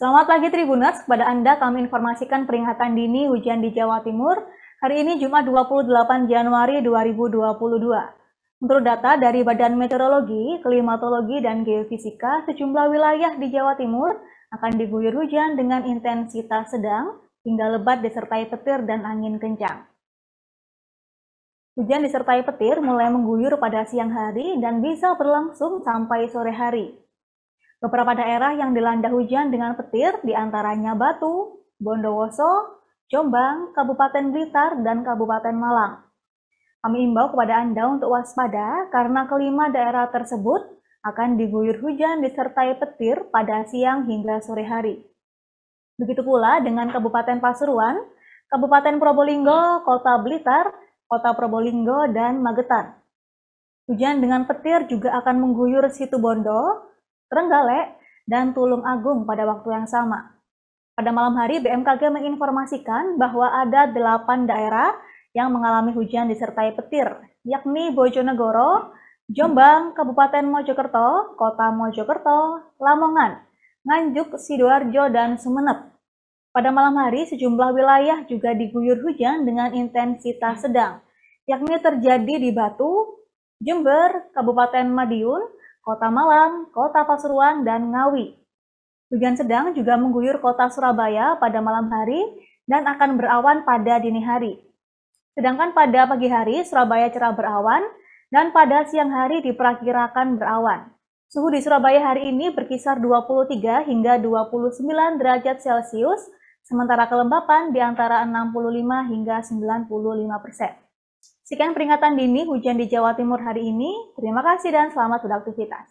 Selamat pagi Tribuners, kepada Anda kami informasikan peringatan dini hujan di Jawa Timur hari ini Jumat 28 Januari 2022. Menurut data dari Badan Meteorologi, Klimatologi, dan Geofisika, sejumlah wilayah di Jawa Timur akan diguyur hujan dengan intensitas sedang hingga lebat disertai petir dan angin kencang. Hujan disertai petir mulai mengguyur pada siang hari dan bisa berlangsung sampai sore hari. Beberapa daerah yang dilanda hujan dengan petir diantaranya Batu, Bondowoso, Jombang, Kabupaten Blitar, dan Kabupaten Malang. Kami imbau kepada Anda untuk waspada karena kelima daerah tersebut akan diguyur hujan disertai petir pada siang hingga sore hari. Begitu pula dengan Kabupaten Pasuruan, Kabupaten Probolinggo, Kota Blitar, Kota Probolinggo, dan Magetan. Hujan dengan petir juga akan mengguyur situ Situbondo, Trenggalek, dan Tulung Agung pada waktu yang sama. Pada malam hari, BMKG menginformasikan bahwa ada 8 daerah yang mengalami hujan disertai petir, yakni Bojonegoro, Jombang, Kabupaten Mojokerto, Kota Mojokerto, Lamongan, Nganjuk, Sidoarjo, dan Sumeneb. Pada malam hari, sejumlah wilayah juga diguyur hujan dengan intensitas sedang, yakni terjadi di Batu, Jember, Kabupaten Madiun, Kota Malang, Kota Pasuruan, dan Ngawi. Hujan sedang juga mengguyur kota Surabaya pada malam hari dan akan berawan pada dini hari. Sedangkan pada pagi hari, Surabaya cerah berawan dan pada siang hari diperkirakan berawan. Suhu di Surabaya hari ini berkisar 23 hingga 29 derajat Celcius, sementara kelembapan di antara 65 hingga 95 persen. Sekian peringatan dini hujan di Jawa Timur hari ini. Terima kasih dan selamat beraktivitas.